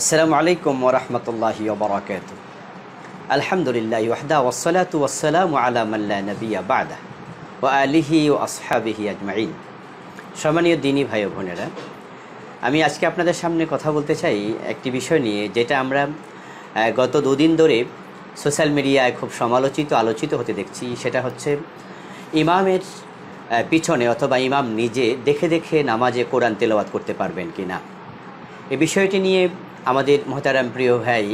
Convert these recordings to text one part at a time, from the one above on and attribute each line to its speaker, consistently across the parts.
Speaker 1: আসসালামু আলাইকুম ওরহমতুল্লাহ বরাকাত আলহামদুলিল্লাহ ওয়াহদা ওসলাত ওসালাম আলামাল্লা নবিয়া বাদা ও আলিহি ও আসহাবিহি আজমাইন সম্মানীয় দিনী ভাই বোনেরা আমি আজকে আপনাদের সামনে কথা বলতে চাই একটি বিষয় নিয়ে যেটা আমরা গত দুদিন ধরে সোশ্যাল মিডিয়ায় খুব সমালোচিত আলোচিত হতে দেখছি সেটা হচ্ছে ইমামের পিছনে অথবা ইমাম নিজে দেখে দেখে নামাজে কোরআন তেলাওয়াত করতে পারবেন কি না এ বিষয়টি নিয়ে আমাদের মহতারাম প্রিয় ভাই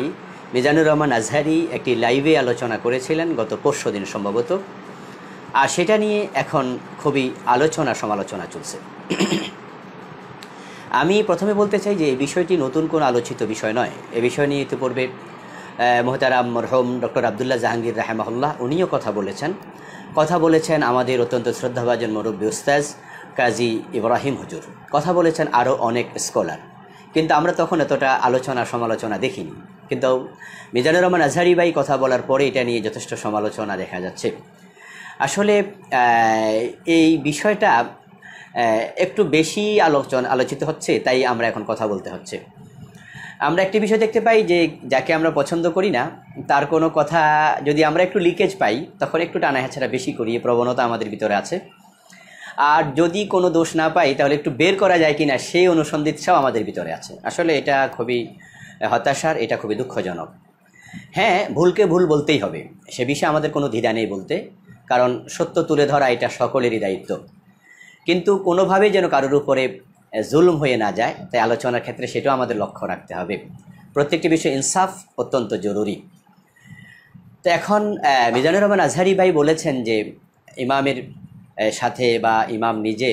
Speaker 1: মিজানুর রহমান আজহারি একটি লাইভে আলোচনা করেছিলেন গত পরশু দিন সম্ভবত আর সেটা নিয়ে এখন খুবই আলোচনা সমালোচনা চলছে আমি প্রথমে বলতে চাই যে এই বিষয়টি নতুন কোনো আলোচিত বিষয় নয় এ বিষয় নিয়ে ইতিপূর্বে মোহতারাম মরহম ডক্টর আবদুল্লাহ জাহাঙ্গীর রাহেমাহুল্লাহ উনিও কথা বলেছেন কথা বলেছেন আমাদের অত্যন্ত শ্রদ্ধাভাজন মুরব্বী উস্তাজ কাজী ইব্রাহিম হুজুর কথা বলেছেন আরও অনেক স্কলার কিন্তু আমরা তখন এতটা আলোচনা সমালোচনা দেখিনি কিন্তু মিজানুর রহমান আজহারি ভাই কথা বলার পরে এটা নিয়ে যথেষ্ট সমালোচনা দেখা যাচ্ছে আসলে এই বিষয়টা একটু বেশি আলোচনা আলোচিত হচ্ছে তাই আমরা এখন কথা বলতে হচ্ছে আমরা একটি বিষয় দেখতে পাই যে যাকে আমরা পছন্দ করি না তার কোনো কথা যদি আমরা একটু লিকেজ পাই তখন একটু টানা হেঁচড়া বেশি করি প্রবণতা আমাদের ভিতরে আছে আর যদি কোনো দোষ না পাই তাহলে একটু বের করা যায় কি না সেই অনুসন্ধিৎসাও আমাদের ভিতরে আছে আসলে এটা খুবই হতাশার এটা খুবই দুঃখজনক হ্যাঁ ভুলকে ভুল বলতেই হবে সে বিষয়ে আমাদের কোনো দ্বিধা নেই বলতে কারণ সত্য তুলে ধরা এটা সকলেরই দায়িত্ব কিন্তু কোনোভাবেই যেন কারোর উপরে জুলুম হয়ে না যায় তাই আলোচনার ক্ষেত্রে সেটাও আমাদের লক্ষ্য রাখতে হবে প্রত্যেকটি বিষয়ে ইনসাফ অত্যন্ত জরুরি তো এখন মিজানুর রহমান আজহারি ভাই বলেছেন যে ইমামের সাথে বা ইমাম নিজে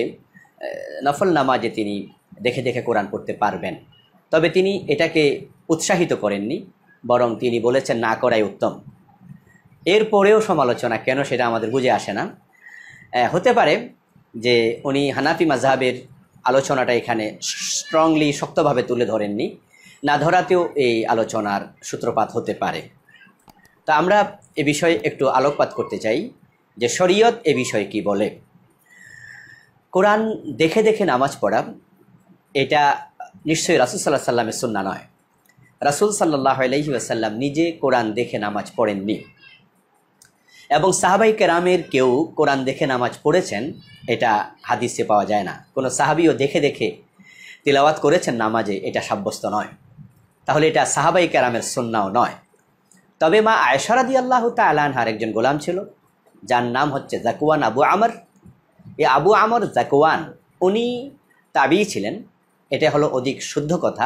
Speaker 1: নফল নামাজে তিনি দেখে দেখে কোরআন পড়তে পারবেন তবে তিনি এটাকে উৎসাহিত করেননি বরং তিনি বলেছেন না করাই উত্তম এরপরেও সমালোচনা কেন সেটা আমাদের বুঝে আসে না হতে পারে যে উনি হানাফি মাজহাবের আলোচনাটা এখানে স্ট্রংলি শক্তভাবে তুলে ধরেননি না ধরাতেও এই আলোচনার সূত্রপাত হতে পারে তা আমরা এ বিষয়ে একটু আলোকপাত করতে চাই যে শরীয়ত এ বিষয়ে কি বলে কোরআন দেখে দেখে নামাজ পড়া এটা নিশ্চয়ই রাসুল সাল্লাহ সাল্লামের সুন্না নয় রাসুল সাল্লাহ আলহি আসাল্লাম নিজে কোরআন দেখে নামাজ পড়েননি এবং সাহাবাই কেরামের কেউ কোরআন দেখে নামাজ পড়েছেন এটা হাদিসে পাওয়া যায় না কোনো সাহাবিও দেখে দেখে তিলাওয়াত করেছেন নামাজে এটা সাব্যস্ত নয় তাহলে এটা সাহাবাই কেরামের সন্নাও নয় তবে মা আয়সারাদি আল্লাহ তালানহার একজন গোলাম ছিল যার নাম হচ্ছে জাকুয়ান আবু আমর এই আবু আমর জাকুয়ান উনি তাবি ছিলেন এটা হলো অধিক শুদ্ধ কথা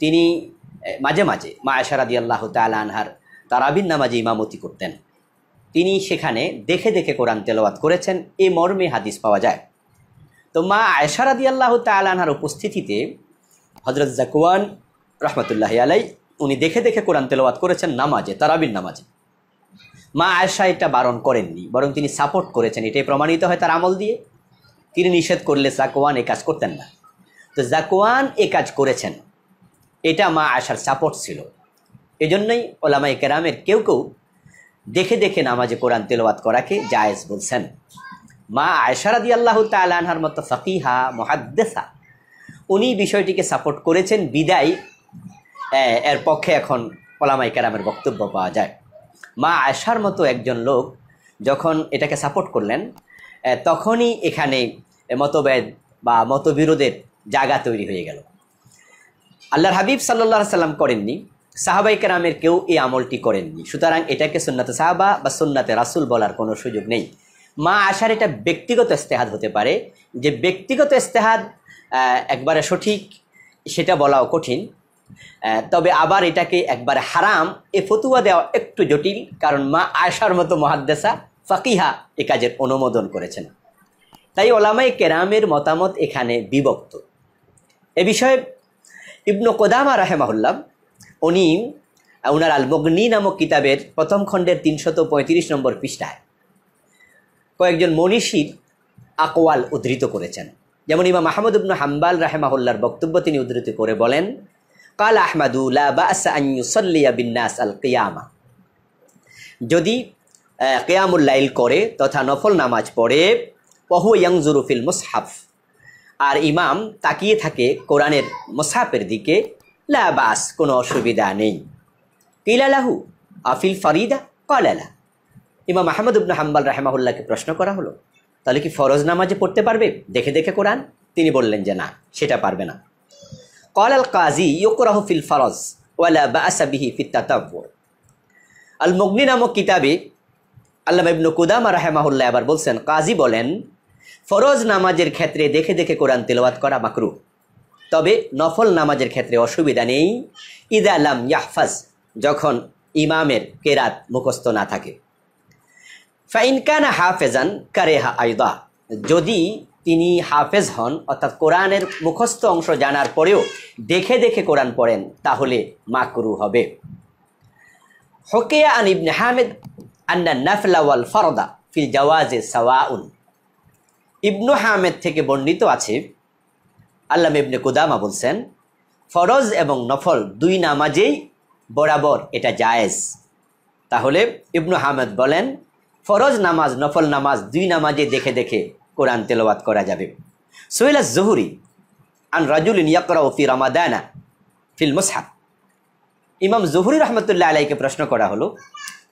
Speaker 1: তিনি মাঝে মাঝে মা আশারাদি আল্লাহ তাল আনহার তারাবিন নামাজে ইমামতি করতেন তিনি সেখানে দেখে দেখে কোরআন তেলাওয়াত করেছেন এ মর্মে হাদিস পাওয়া যায় তো মা আয়সারাদি আল্লাহ তালাহার উপস্থিতিতে হজরত জাকুয়ান রহমতুল্লাহ আলাই উনি দেখে দেখে কোরআন তেলাওয়াত করেছেন নামাজে তারাবিন নামাজে মা আয়সা এটা বারণ করেননি বরং তিনি সাপোর্ট করেছেন এটাই প্রমাণিত হয় তার আমল দিয়ে তিনি নিষেধ করলে জাকোয়ান এ কাজ করতেন না তো জাকোয়ান এ কাজ করেছেন এটা মা আয়সার সাপোর্ট ছিল এজন্যই ওলামাই কেরামের কেউ কেউ দেখে দেখে নামাজে কোরআন তেলাওয়াত করাকে জায়েজ বলছেন মা আদি আল্লাহ তালহার মতো ফকিহা মহাদ্দেসা উনি বিষয়টিকে সাপোর্ট করেছেন বিদায় এর পক্ষে এখন ওলামাই কেরামের বক্তব্য পাওয়া যায় মা আয়সার মতো একজন লোক যখন এটাকে সাপোর্ট করলেন তখনই এখানে মতভেদ বা মতবিরোধের জায়গা তৈরি হয়ে গেল আল্লাহর হাবিব সাল্লাহ সাল্লাম করেননি সাহাবাই কেরামের কেউ এই আমলটি করেননি সুতরাং এটাকে সুন্নাতে সাহাবা বা সুন্নাতে রাসুল বলার কোনো সুযোগ নেই মা আসার এটা ব্যক্তিগত ইস্তেহাদ হতে পারে যে ব্যক্তিগত ইস্তেহাদ একবারে সঠিক সেটা বলাও কঠিন তবে আবার এটাকে একবার হারাম এ ফতুয়া দেওয়া একটু জটিল কারণ মা আয়সার মতো মহাদ্দেশা ফাকিহা এ কাজের অনুমোদন করেছেন তাই ওলামাই কেরামের মতামত এখানে বিভক্ত এ বিষয়ে ইবন কোদামা রাহেমাহুল্লাম উনি ওনার আলবগ্নি নামক কিতাবের প্রথম খণ্ডের তিনশত পঁয়ত্রিশ নম্বর পৃষ্ঠায় কয়েকজন মনীষীর আকোয়াল উদ্ধৃত করেছেন যেমন ইমা মাহমুদ ইবনু হাম্বাল রাহেমাহুল্লার বক্তব্য তিনি উদ্ধৃত করে বলেন কাল আহমাদু বাসাইয়া বিন্যাস আল কেয়ামা যদি কেয়ামুল্লাইল করে তথা নফল নামাজ পড়ে পহু জুরুফিল মুসহাফ আর ইমাম তাকিয়ে থাকে কোরআনের মুসাফের দিকে লা বাস কোনো অসুবিধা নেই কিলালাহু আফিল ফারিদা কলালা ইমাম আহমদ উবন হাম্বাল রাহেমাহুল্লাহকে প্রশ্ন করা হলো তাহলে কি ফরজ নামাজে পড়তে পারবে দেখে দেখে কোরআন তিনি বললেন যে না সেটা পারবে না قال القاضي يقرأ في الفرز ولا بأس به في التتبع المغني নামক কিতাবে আল্লামা ইবনু কুদামা রাহেমাহুল্লাহ আবার বলছেন কাজী বলেন ফরজ নামাজের ক্ষেত্রে দেখে দেখে কোরআন তেলাওয়াত করা মাকরু তবে নফল নামাজের ক্ষেত্রে অসুবিধা নেই ইদা আলাম ইয়াহফাজ যখন ইমামের কেরাত মুখস্থ না থাকে ফাইনকানা হাফেজান কারেহা আয়দা যদি তিনি হাফেজ হন অর্থাৎ কোরআনের মুখস্থ অংশ জানার পরেও দেখে দেখে কোরআন পড়েন তাহলে মাকরু হবে হকেয়া আন ইবনে হামেদ আন্না নাফলাওয়াল ফরদা ফিল জওয়াজে সাওয়াউন ইবনু হামেদ থেকে বর্ণিত আছে আল্লাহ ইবনে কুদামা বলছেন ফরজ এবং নফল দুই নামাজেই বরাবর এটা জায়েজ তাহলে ইবনু হামেদ বলেন ফরজ নামাজ নফল নামাজ দুই নামাজে দেখে দেখে কোরআন তেলাওয়াত করা যাবে সোহেলা জহুরি আন রাজুল ইয়করা ফি রামাদানা ফিল মুসহাব ইমাম জহুরি রহমতুল্লাহ আলাইকে প্রশ্ন করা হলো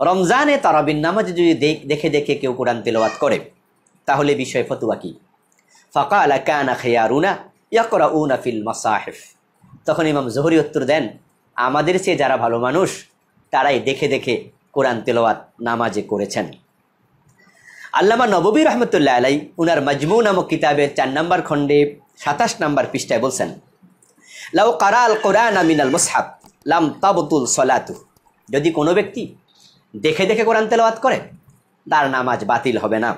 Speaker 1: রমজানে তারাবিন নামাজ যদি দেখে দেখে কেউ কোরআন তেলাওয়াত করে তাহলে বিষয় ফতুয়া কি ফাঁকা আলা কানা খেয়ারুনা ইয়াকরা উনা ফিল মাসাহেফ তখন ইমাম জহুরি উত্তর দেন আমাদের চেয়ে যারা ভালো মানুষ তারাই দেখে দেখে কোরআন তেলাওয়াত নামাজে করেছেন আল্লামা নবী রহমতুল্লাহ আলাই উনার মজমু নামক কিতাবে চার নম্বর খণ্ডে সাতাশ নম্বর পৃষ্ঠায় বলছেন লাউ কারাল কোরআন আমিনাল মুসহাব লাম তাবতুল সলাতু যদি কোনো ব্যক্তি দেখে দেখে কোরআন তেলাওয়াত করে তার নামাজ বাতিল হবে না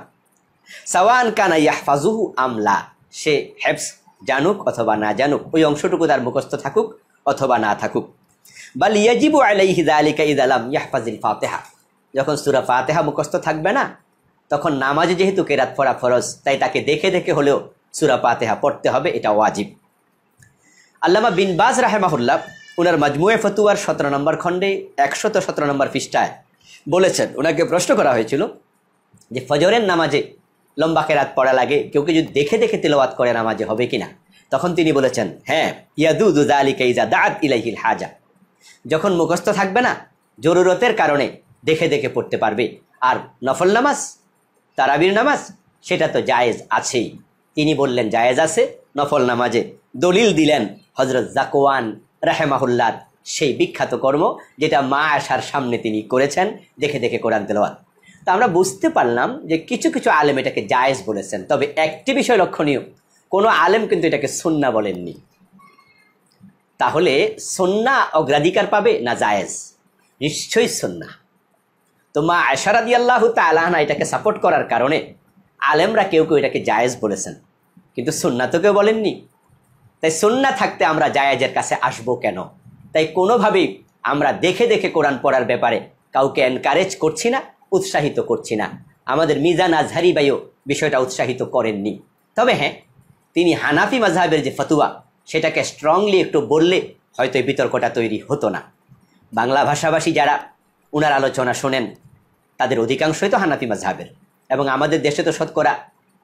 Speaker 1: সাওয়ান কানা ইয়াহফাজুহু আমলা সে হেফস জানুক অথবা না জানুক ওই অংশটুকু তার মুখস্থ থাকুক অথবা না থাকুক বাল ইয়াজিবু আলিকা দালিকা আলাম ইয়াহফাজিল ফাতেহা যখন সুরা ফাতেহা মুখস্থ থাকবে না তখন নামাজে যেহেতু কেরাত পড়া ফরজ তাই তাকে দেখে দেখে হলেও সুরা পাতেহা পড়তে হবে এটা ওয়াজিব আল্লামা বিন বাজ রাহেমাহুল্লাহ উনার মাজমুয়ে ফতুয়ার সতেরো নম্বর খণ্ডে একশত সতেরো নম্বর পৃষ্ঠায় বলেছেন ওনাকে প্রশ্ন করা হয়েছিল যে ফজরের নামাজে লম্বা কেরাত পড়া লাগে কেউ কেউ যদি দেখে দেখে তেলাওয়াত করে নামাজে হবে কি না তখন তিনি বলেছেন হ্যাঁ ইয়াদু দুজা আলী কাইজা দাদ ইলাইহিল হাজা যখন মুখস্থ থাকবে না জরুরতের কারণে দেখে দেখে পড়তে পারবে আর নফল নামাজ তারাবির নামাজ সেটা তো জায়েজ আছেই তিনি বললেন জায়েজ আছে নফল নামাজে দলিল দিলেন হজরত জাকোয়ান রাহেমাহুল্লাদ সেই বিখ্যাত কর্ম যেটা মা আসার সামনে তিনি করেছেন দেখে দেখে কোরআন তেলাওয়াত তো আমরা বুঝতে পারলাম যে কিছু কিছু আলেম এটাকে জায়েজ বলেছেন তবে একটি বিষয় লক্ষণীয় কোনো আলেম কিন্তু এটাকে সন্না বলেননি তাহলে সন্না অগ্রাধিকার পাবে না জায়েজ নিশ্চয়ই সন্না তো মা আয়সারাদি আল্লাহ তালাহনা এটাকে সাপোর্ট করার কারণে আলেমরা কেউ কেউ এটাকে জায়েজ বলেছেন কিন্তু সুন্না তো কেউ বলেননি তাই সুন্না থাকতে আমরা জায়েজের কাছে আসব কেন তাই কোনোভাবেই আমরা দেখে দেখে কোরআন পড়ার ব্যাপারে কাউকে এনকারেজ করছি না উৎসাহিত করছি না আমাদের মিজান আজহারি বাইও বিষয়টা উৎসাহিত করেননি তবে হ্যাঁ তিনি হানাফি মাজহাবের যে ফতুয়া সেটাকে স্ট্রংলি একটু বললে হয়তো এই বিতর্কটা তৈরি হতো না বাংলা ভাষাভাষী যারা ওনার আলোচনা শোনেন তাদের অধিকাংশই তো হানাফি মাঝহাবের এবং আমাদের দেশে তো শতকরা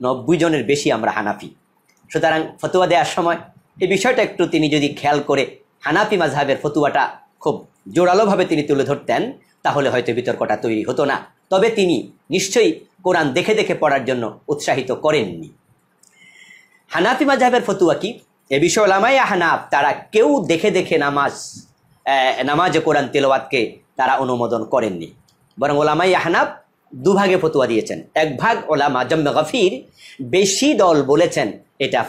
Speaker 1: নব্বই জনের বেশি আমরা হানাফি সুতরাং ফতুয়া দেওয়ার সময় এই বিষয়টা একটু তিনি যদি খেয়াল করে হানাফি মাঝহাবের ফতুয়াটা খুব জোরালোভাবে তিনি তুলে ধরতেন তাহলে হয়তো বিতর্কটা তৈরি হতো না তবে তিনি নিশ্চয়ই কোরআন দেখে দেখে পড়ার জন্য উৎসাহিত করেননি হানাফি মাঝহাবের ফতুয়া কি এ বিষয় লামাইয়া হানাফ তারা কেউ দেখে দেখে নামাজ নামাজ কোরআন তেলোয়াতকে তারা অনুমোদন করেননি বরং ওলামাই আহনাব দুভাগে ফতুয়া দিয়েছেন এক ভাগ ওলামা জম্মে গফির বেশি দল বলেছেন এটা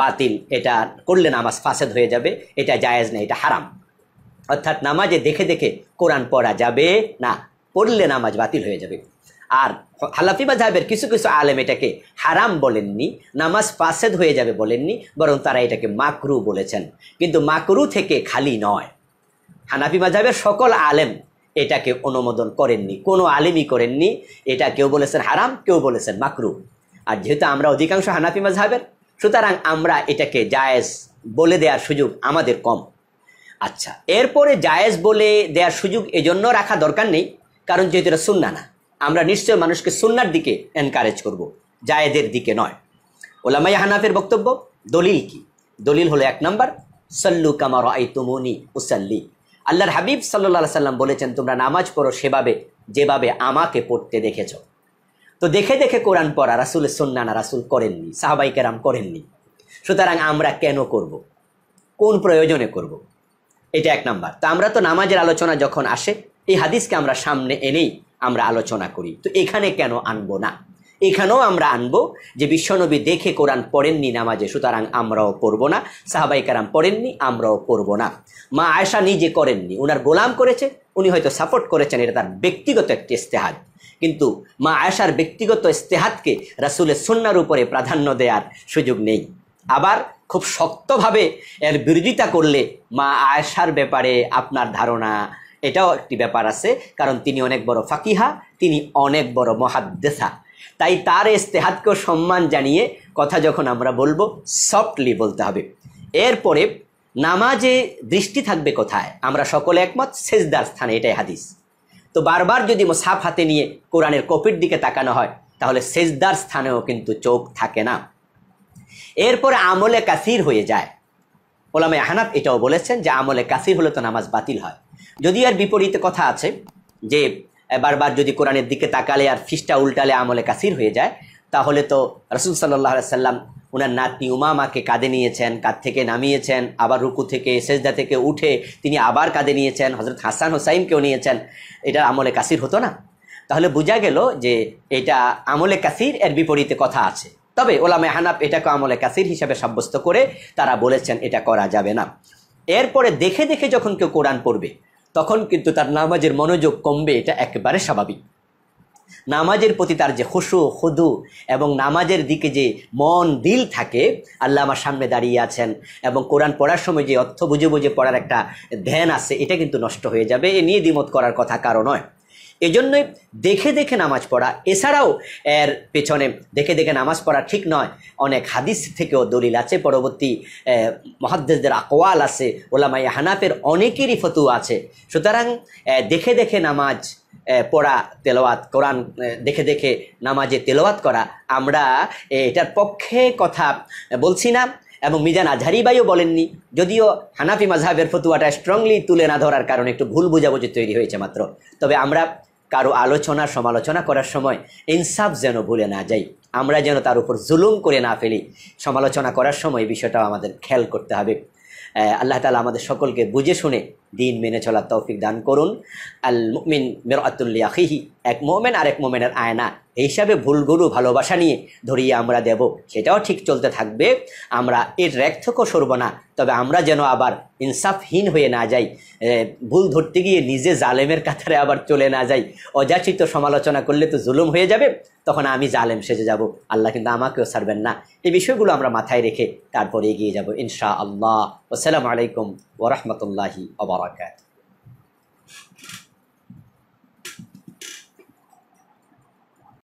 Speaker 1: বাতিল এটা করলে নামাজ ফাসেদ হয়ে যাবে এটা জায়েজ না এটা হারাম অর্থাৎ নামাজে দেখে দেখে কোরআন পড়া যাবে না পড়লে নামাজ বাতিল হয়ে যাবে আর হালাফি মাঝাবের কিছু কিছু আলেম এটাকে হারাম বলেননি নামাজ ফাসেদ হয়ে যাবে বলেননি বরং তারা এটাকে মাকরু বলেছেন কিন্তু মাকরু থেকে খালি নয় হানাফি মাঝাবের সকল আলেম এটাকে অনুমোদন করেননি কোনো আলিমই করেননি এটা কেউ বলেছেন হারাম কেউ বলেছেন মাকরু আর যেহেতু আমরা অধিকাংশ হানাফি মাঝহাবের সুতরাং আমরা এটাকে জায়েজ বলে দেওয়ার সুযোগ আমাদের কম আচ্ছা এরপরে জায়েজ বলে দেওয়ার সুযোগ এজন্য রাখা দরকার নেই কারণ যেহেতু এটা সুন্না না আমরা নিশ্চয় মানুষকে সুন্নার দিকে এনকারেজ করব জায়েদের দিকে নয় ওলামাই হানাফের বক্তব্য দলিল কি দলিল হলো এক নম্বর সল্লু কামার আই তুমনি আল্লাহর হাবিব সাল্লা সাল্লাম বলেছেন তোমরা নামাজ পড়ো সেভাবে যেভাবে আমাকে পড়তে দেখেছ তো দেখে দেখে কোরআন পড়া রাসুল সন্নানা রাসুল করেননি সাহাবাইকেরাম করেননি সুতরাং আমরা কেন করব। কোন প্রয়োজনে করব। এটা এক নাম্বার তো আমরা তো নামাজের আলোচনা যখন আসে এই হাদিসকে আমরা সামনে এনেই আমরা আলোচনা করি তো এখানে কেন আনবো না এখানেও আমরা আনবো যে বিশ্বনবী দেখে কোরআন পড়েননি নামাজে সুতরাং আমরাও পড়ব না সাহাবাই কারাম পড়েননি আমরাও পড়ব না মা আয়সা নিজে করেননি উনার গোলাম করেছে উনি হয়তো সাপোর্ট করেছেন এটা তার ব্যক্তিগত একটি ইস্তেহাদ কিন্তু মা আয়সার ব্যক্তিগত ইস্তেহাদকে রাসুলের সন্ন্যার উপরে প্রাধান্য দেওয়ার সুযোগ নেই আবার খুব শক্তভাবে এর বিরোধিতা করলে মা আয়সার ব্যাপারে আপনার ধারণা এটাও একটি ব্যাপার আছে কারণ তিনি অনেক বড় ফাকিহা তিনি অনেক বড় মহাদ্দেশা তাই তার ইস্তেহাতকেও সম্মান জানিয়ে কথা যখন আমরা বলবো সফটলি বলতে হবে এরপরে নামাজে দৃষ্টি থাকবে কোথায় আমরা সকলে একমত সেজদার স্থানে এটাই হাদিস তো বারবার যদি মোসাফ হাতে নিয়ে কোরআনের কপির দিকে তাকানো হয় তাহলে সেজদার স্থানেও কিন্তু চোখ থাকে না এরপরে আমলে কাসির হয়ে যায় ওলামে আহনাফ এটাও বলেছেন যে আমলে কাসির হলে তো নামাজ বাতিল হয় যদি আর বিপরীতে কথা আছে যে বারবার যদি কোরআনের দিকে তাকালে আর ফিসটা উল্টালে আমলে কাসির হয়ে যায় তাহলে তো রসুল সাল্লাহ সাল্লাম ওনার নাতনি উমামাকে কাঁদে নিয়েছেন কাঁধ থেকে নামিয়েছেন আবার রুকু থেকে সেজদা থেকে উঠে তিনি আবার কাঁদে নিয়েছেন হজরত হাসান হোসাইনকেও নিয়েছেন এটা আমলে কাসির হতো না তাহলে বোঝা গেল যে এটা আমলে কাসির এর বিপরীতে কথা আছে তবে ওলামে মেহানাব এটাকে আমলে কাসির হিসাবে সাব্যস্ত করে তারা বলেছেন এটা করা যাবে না এরপরে দেখে দেখে যখন কেউ কোরআন পড়বে তখন কিন্তু তার নামাজের মনোযোগ কমবে এটা একেবারে স্বাভাবিক নামাজের প্রতি তার যে হসু হদু এবং নামাজের দিকে যে মন দিল থাকে আল্লাহ আমার সামনে দাঁড়িয়ে আছেন এবং কোরআন পড়ার সময় যে অর্থ বুঝে বুঝে পড়ার একটা ধ্যান আছে এটা কিন্তু নষ্ট হয়ে যাবে এ নিয়ে দ্বিমত করার কথা কারো নয় এজন্যই দেখে দেখে নামাজ পড়া এছাড়াও এর পেছনে দেখে দেখে নামাজ পড়া ঠিক নয় অনেক হাদিস থেকেও দলিল আছে পরবর্তী মহাদ্দেশদের আকোয়াল আছে ওলামাই হানাফের অনেকেরই ফতু আছে সুতরাং দেখে দেখে নামাজ পড়া তেলোয়াত কোরআন দেখে দেখে নামাজে তেলোয়াত করা আমরা এটার পক্ষে কথা বলছি না এবং মিজান আজহারি বাইও বলেননি যদিও হানাফি মাঝহাবের ফতুয়াটা স্ট্রংলি তুলে না ধরার কারণে একটু ভুল বোঝাবুঝি তৈরি হয়েছে মাত্র তবে আমরা কারো আলোচনা সমালোচনা করার সময় ইনসাফ যেন ভুলে না যাই আমরা যেন তার উপর জুলুম করে না ফেলি সমালোচনা করার সময় বিষয়টাও আমাদের খেয়াল করতে হবে আল্লাহ তালা আমাদের সকলকে বুঝে শুনে দিন মেনে চলার তৌফিক দান করুন আল মুমিন মেরাতুল্লিয়াখিহি এক মোমেন আর এক মোমেনের আয়না এই হিসাবে ভুলগুলো ভালোবাসা নিয়ে ধরিয়ে আমরা দেব সেটাও ঠিক চলতে থাকবে আমরা এর র্যাক সরব না তবে আমরা যেন আবার ইনসাফহীন হয়ে না যাই ভুল ধরতে গিয়ে নিজে জালেমের কাতারে আবার চলে না যাই অযাচিত সমালোচনা করলে তো জুলুম হয়ে যাবে তখন আমি জালেম সেজে যাব আল্লাহ কিন্তু আমাকেও ছাড়বেন না এই বিষয়গুলো আমরা মাথায় রেখে তারপরে এগিয়ে যাব ইনশা আল্লাহ আসসালামু আলাইকুম ورحمة الله وبركاته